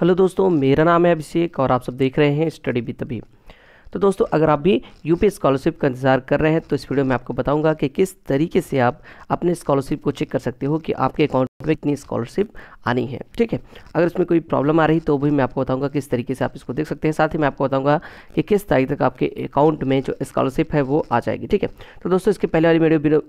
hello दोस्तों मेरा नाम है अभिषेक और आप सब देख रहे हैं स्टडी भी तभी तो दोस्तों अगर आप भी यूपी स्कॉलरशिप का इंतज़ार कर रहे हैं तो इस वीडियो में आपको बताऊंगा कि किस तरीके से आप अपने स्कॉलरशिप को चेक कर सकते हो कि आपके अकाउंट कितनी स्कॉलरशिप आनी है ठीक है अगर इसमें कोई प्रॉब्लम आ रही तो भी मैं आपको बताऊंगा किस तरीके से आप इसको देख सकते हैं साथ ही मैं आपको बताऊंगा कि किस तारीख तक आपके अकाउंट में जो स्कॉलरशिप है वो आ जाएगी ठीक है तो दोस्तों इसके पहले वाली वीडियो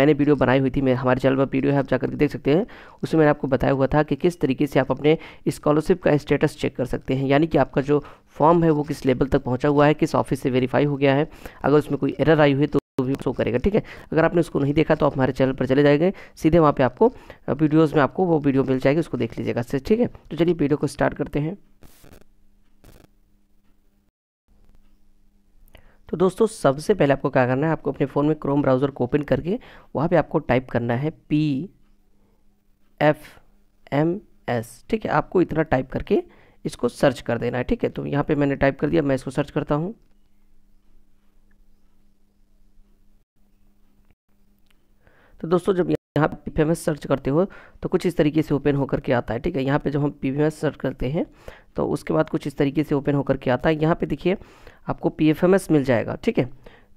मैंने वीडियो बनाई हुई थी मैं हमारे चैनल पर वीडियो है आप जाकर देख सकते हैं उसमें मैंने आपको बताया हुआ था कि किस तरीके से आप अपने स्कॉलरशिप का स्टेटस चेक कर सकते हैं यानी कि आपका जो फॉर्म है वो किस लेवल तक पहुँचा हुआ है किस ऑफिस से वेरीफाई हो गया है अगर उसमें कोई एरर आई हुई तो तो भी शो करेगा ठीक है अगर आपने उसको नहीं देखा तो आप हमारे चैनल पर चले जाएंगे सीधे वहाँ पर आपको वीडियोज़ में आपको वो वीडियो मिल जाएगी उसको देख लीजिएगा ठीक है तो चलिए वीडियो को स्टार्ट करते हैं तो दोस्तों सबसे पहले आपको क्या करना है आपको अपने फ़ोन में क्रोम ब्राउज़र को ओपन करके वहाँ पे आपको टाइप करना है पी एफ एम एस ठीक है आपको इतना टाइप करके इसको सर्च कर देना है ठीक है तो यहाँ पे मैंने टाइप कर दिया मैं इसको सर्च करता हूँ तो दोस्तों जब यहाँ पर पी सर्च करते हो तो कुछ इस तरीके से ओपन होकर के आता है ठीक है यहाँ पे जब हम पी सर्च करते हैं तो उसके बाद कुछ इस तरीके से ओपन होकर के आता है यहाँ पे देखिए आपको पी मिल जाएगा ठीक है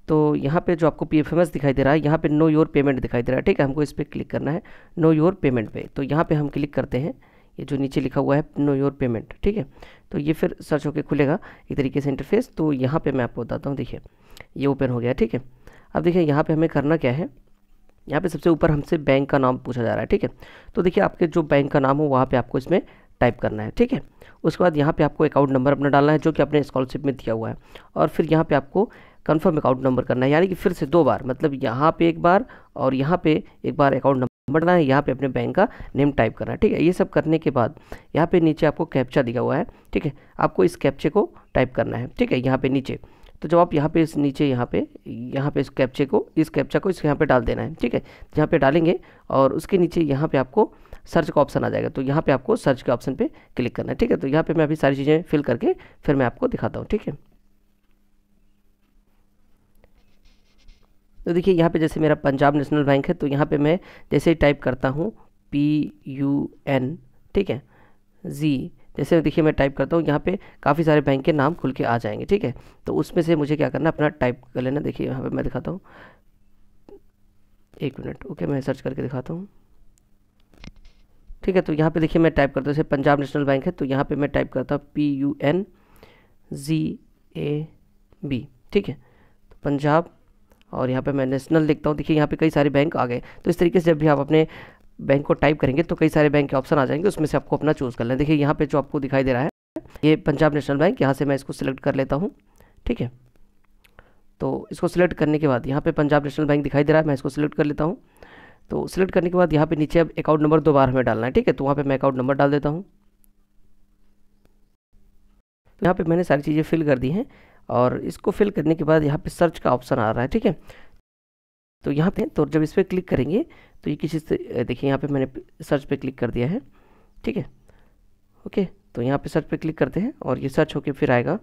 तो यहाँ पे जो आपको पी दिखाई दे रहा है यहाँ पे नो योर पेमेंट दिखाई दे रहा है ठीक है हमको इस पर क्लिक करना है नो योर पेमेंट पे तो यहाँ पर हम क्लिक करते हैं ये जो नीचे लिखा हुआ है नो योर पेमेंट ठीक है तो ये फिर सर्च होकर खुलेगा इस तरीके से इंटरफेस तो यहाँ पर मैं आपको बताता हूँ देखिए ये ओपन हो गया ठीक है अब देखिए यहाँ पर हमें करना क्या है यहाँ पे सबसे ऊपर हमसे बैंक का नाम पूछा जा रहा है ठीक है तो देखिए आपके जो बैंक का नाम हो वहाँ पे आपको इसमें टाइप करना है ठीक है उसके बाद यहाँ पे आपको अकाउंट नंबर अपना डालना है जो कि आपने स्कॉलरशिप में दिया हुआ है और फिर यहाँ पे आपको कंफर्म अकाउंट नंबर करना है यानी कि फिर से दो बार मतलब यहाँ पे एक बार और यहाँ पर एक बार अकाउंट नंबर बढ़ना है यहाँ पे अपने बैंक का नेम टाइप करना है ठीक है ये सब करने के बाद यहाँ पे नीचे आपको कैप्चा दिया हुआ है ठीक है आपको इस कैप्चे को टाइप करना है ठीक है यहाँ पे नीचे तो जब आप यहाँ पे इस नीचे यहाँ पे यहाँ पे इस कैप्चे को इस कैप्चा को इस यहाँ पे डाल देना है ठीक है यहाँ पे डालेंगे और उसके नीचे यहाँ पे आपको सर्च का ऑप्शन आ जाएगा तो यहाँ पे आपको सर्च के ऑप्शन पे क्लिक करना है ठीक है तो यहाँ पे मैं अभी सारी चीज़ें फिल करके फिर मैं आपको दिखाता हूँ ठीक है तो देखिए यहाँ पर जैसे मेरा पंजाब नेशनल बैंक है तो यहाँ पर मैं जैसे टाइप करता हूँ पी यू एन ठीक है जी जैसे देखिए मैं टाइप करता हूँ यहाँ पे काफ़ी सारे बैंक के नाम खुल के आ जाएंगे ठीक है तो उसमें से मुझे क्या करना अपना टाइप कर लेना देखिए यहाँ पे मैं दिखाता हूँ एक मिनट ओके मैं सर्च करके दिखाता हूँ ठीक है तो यहाँ पे देखिए मैं टाइप करता हूँ जैसे पंजाब नेशनल बैंक है तो यहाँ पर मैं टाइप करता हूँ P U N G A B ठीक है तो पंजाब और यहाँ पे मैं नेशनल लिखता हूँ देखिए यहाँ पे कई सारे बैंक आ गए तो इस तरीके से जब भी आप अपने बैंक को टाइप करेंगे तो कई सारे बैंक के ऑप्शन आ जाएंगे उसमें से आपको अपना चूज़ कर लें देखिए यहाँ पे जो आपको दिखाई दे रहा है ये पंजाब नेशनल बैंक यहाँ से मैं इसको सिलेक्ट कर लेता हूँ ठीक है तो इसको सिलेक्ट करने के बाद यहाँ पे पंजाब नेशनल बैंक दिखाई दे रहा है मैं इसको सिलेक्ट कर लेता हूँ तो सिलेक्ट करने के बाद यहाँ पे नीचे अब अकाउंट नंबर दो बार हमें डालना है ठीक है तो वहाँ पे मैं अकाउंट नंबर डाल देता हूँ तो यहाँ पे मैंने सारी चीज़ें फिल कर दी हैं और इसको फिल करने के बाद यहाँ पे सर्च का ऑप्शन आ रहा है ठीक है तो यहाँ पे तो जब इस पर क्लिक करेंगे तो ये किसी से देखिए यहाँ पे मैंने सर्च पे क्लिक कर दिया है ठीक है ओके तो यहाँ पे सर्च पे क्लिक करते हैं और ये सर्च होके फिर आएगा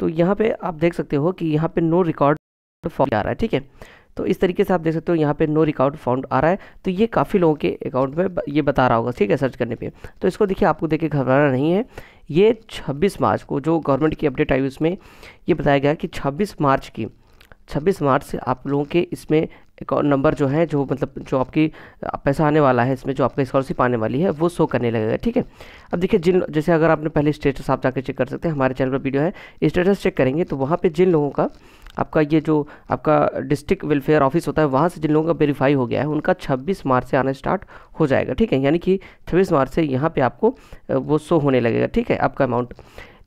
तो यहाँ पे आप देख सकते हो कि यहाँ पे नो रिकॉर्ड फॉर्म आ रहा है ठीक है तो इस तरीके से आप देख सकते हो यहाँ पे नो रिकाउंट फाउंड आ रहा है तो ये काफ़ी लोगों के अकाउंट में ये बता रहा होगा ठीक है सर्च करने पे तो इसको देखिए आपको देखिए घबराना नहीं है ये 26 मार्च को जो गवर्नमेंट की अपडेट आई उसमें ये बताया गया कि 26 मार्च की 26 मार्च से आप लोगों के इसमें नंबर जो है जो मतलब जो आपकी पैसा आने वाला है इसमें जो आपका स्कॉलरशिप आने वाली है वो शो करने लगेगा ठीक है अब देखिए जिन जैसे अगर आपने पहले स्टेटस आप जाकर चेक कर सकते हैं हमारे चैनल पर वीडियो है स्टेटस चेक करेंगे तो वहाँ पर जिन लोगों का आपका ये जो आपका डिस्ट्रिक्ट वेलफेयर ऑफिस होता है वहाँ से जिन लोगों का वेरीफाई हो गया है उनका 26 मार्च से आना स्टार्ट हो जाएगा ठीक है यानी कि 26 मार्च से यहाँ पे आपको वो शो होने लगेगा ठीक है आपका अमाउंट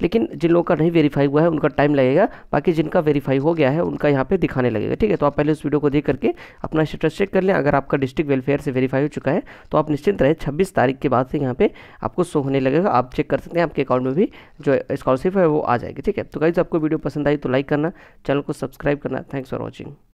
लेकिन जिन लोगों का नहीं वेरीफाई हुआ है उनका टाइम लगेगा बाकी जिनका वेरीफाई हो गया है उनका यहाँ पे दिखाने लगेगा ठीक है तो आप पहले उस वीडियो को देख करके अपना स्टेटस चेक कर लें अगर आपका डिस्ट्रिक्ट वेलफेयर से वेरीफाई हो चुका है तो आप निश्चिंत रहे छब्बीस तारीख के बाद से यहाँ पर आपको शो होने लगेगा आप चेक कर सकते हैं आपके अकाउंट में भी जो स्कॉलरशिप है वो आ जाएगी ठीक है तो गाइज आपको वीडियो पसंद आई तो लाइक करना चैनल को सब्सक्राइब करना थैंक्स फॉर वॉचिंग